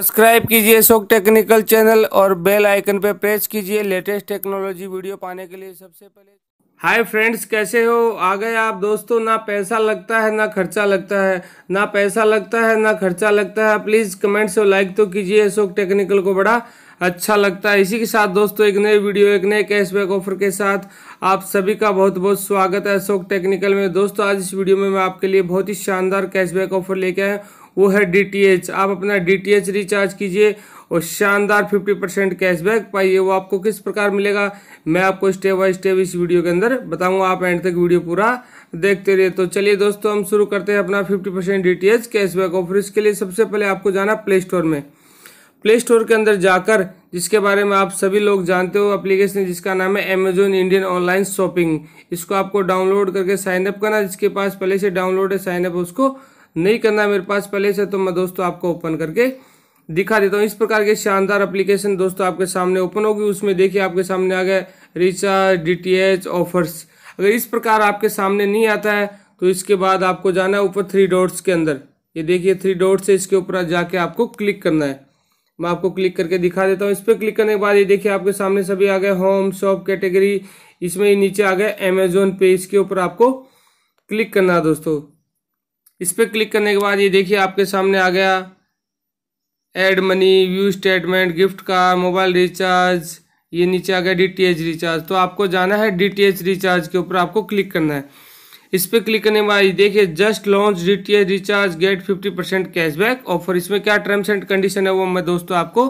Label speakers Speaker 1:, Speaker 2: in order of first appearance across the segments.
Speaker 1: subscribe कीजिए Ashok technical channel और bell icon पर प्रेस कीजिए लेटेस्ट टेक्नोलॉजी वीडियो पाने के लिए सबसे पहले हाय फ्रेंड्स कैसे हो आ गए आप दोस्तों ना पैसा लगता है ना खर्चा लगता है ना पैसा लगता है ना खर्चा लगता है प्लीज़ कमेंट्स और लाइक तो कीजिए अशोक टेक्निकल को बड़ा अच्छा लगता है इसी के साथ दोस्तों एक नए वीडियो एक नए कैशबैक ऑफर के साथ आप सभी का बहुत बहुत स्वागत है अशोक टेक्निकल में दोस्तों आज इस वीडियो में मैं आपके लिए बहुत ही शानदार कैशबैक ऑफर लेके आया वो है डीटीएच आप अपना डीटीएच रिचार्ज कीजिए और शानदार 50 परसेंट कैशबैक पाइए वो आपको किस प्रकार मिलेगा मैं आपको स्टेप बाय स्टेप इस वीडियो के अंदर बताऊंगा आप एंड तक वीडियो पूरा देखते रहिए तो चलिए दोस्तों हम शुरू करते हैं अपना 50 परसेंट डी कैशबैक ऑफर इसके लिए सबसे पहले आपको जाना प्ले स्टोर में प्ले स्टोर के अंदर जाकर जिसके बारे में आप सभी लोग जानते हो एप्लीकेशन जिसका नाम है अमेजोन इंडियन ऑनलाइन शॉपिंग इसको आपको डाउनलोड करके साइनअप करना जिसके पास पहले से डाउनलोड है साइनअप उसको नहीं करना है मेरे पास पहले से तो मैं दोस्तों आपको ओपन करके दिखा देता हूँ इस प्रकार के शानदार एप्लीकेशन दोस्तों आपके सामने ओपन होगी उसमें देखिए आपके सामने आ गए रिचार्ज डीटीएच ऑफर्स अगर इस प्रकार आपके सामने नहीं आता है तो इसके बाद आपको जाना है ऊपर थ्री डॉट्स के अंदर ये देखिए थ्री डॉट्स है इसके ऊपर जाके आपको क्लिक करना है मैं आपको क्लिक करके दिखा देता हूँ इस पर क्लिक करने के बाद ये देखिए आपके सामने सभी आ गए होम शॉप कैटेगरी इसमें नीचे आ गए अमेजोन पे इसके ऊपर आपको क्लिक करना है दोस्तों इस पर क्लिक करने के बाद ये देखिए आपके सामने आ गया add money view statement gift का मोबाइल रिचार्ज ये नीचे आ गया डी टी एच रिचार्ज तो आपको जाना है डी टी एच रिचार्ज के ऊपर आपको क्लिक करना है इस पर क्लिक करने के बाद देखिए just launch D T H recharge get fifty percent cashback offer इसमें क्या टर्म्स एंड कंडीशन है वो मैं दोस्तों आपको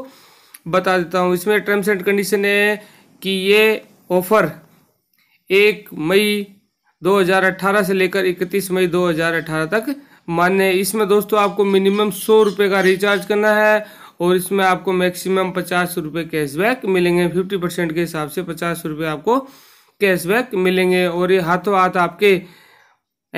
Speaker 1: बता देता हूँ इसमें टर्म्स एंड कंडीशन है कि ये ऑफर एक मई 2018 से लेकर 31 मई 2018 तक मान्य है इसमें दोस्तों आपको मिनिमम सौ रुपये का रिचार्ज करना है और इसमें आपको मैक्सिमम पचास रुपये कैशबैक मिलेंगे फिफ्टी परसेंट के हिसाब से पचास रुपये आपको कैशबैक मिलेंगे और ये हाथों हाथ आपके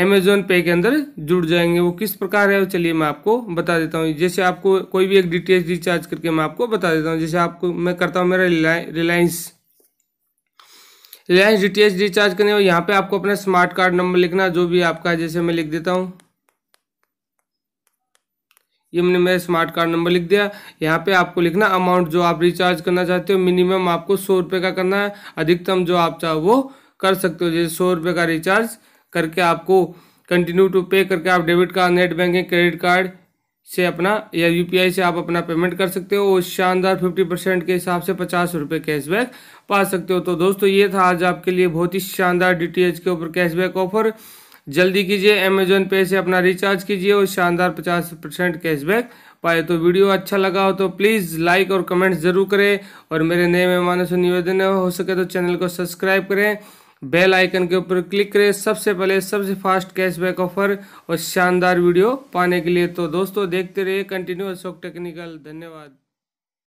Speaker 1: अमेजोन पे के अंदर जुड़ जाएंगे वो किस प्रकार है चलिए मैं आपको बता देता हूँ जैसे आपको कोई भी एक डी रिचार्ज करके मैं आपको बता देता हूँ जैसे आपको मैं करता हूँ मेरा Reliance Reliance D T recharge करने और यहाँ पे आपको अपना स्मार्ट कार्ड नंबर लिखना जो भी आपका जैसे मैं लिख देता हूँ ये मैंने मेरा स्मार्ट कार्ड नंबर लिख दिया यहाँ पे आपको लिखना अमाउंट जो आप रिचार्ज करना चाहते हो मिनिमम आपको सौ रुपये का करना है अधिकतम जो आप चाहो वो कर सकते हो जैसे सौ रुपये का रिचार्ज करके आपको कंटिन्यू टू पे करके आप debit card net banking credit card से अपना या यू से आप अपना पेमेंट कर सकते हो और शानदार फिफ्टी परसेंट के हिसाब से पचास रुपये कैशबैक पा सकते हो तो दोस्तों ये था आज आपके लिए बहुत ही शानदार डी के ऊपर कैशबैक ऑफर जल्दी कीजिए अमेजोन पे से अपना रिचार्ज कीजिए और शानदार पचास परसेंट कैशबैक पाए तो वीडियो अच्छा लगा हो तो प्लीज़ लाइक और कमेंट ज़रूर करें और मेरे नए मेहमानों से निवेदन हो सके तो चैनल को सब्सक्राइब करें बेल आइकन के ऊपर क्लिक करें सबसे पहले सबसे फास्ट कैशबैक ऑफर और शानदार वीडियो पाने के लिए तो दोस्तों देखते रहिए कंटिन्यू अशोक टेक्निकल धन्यवाद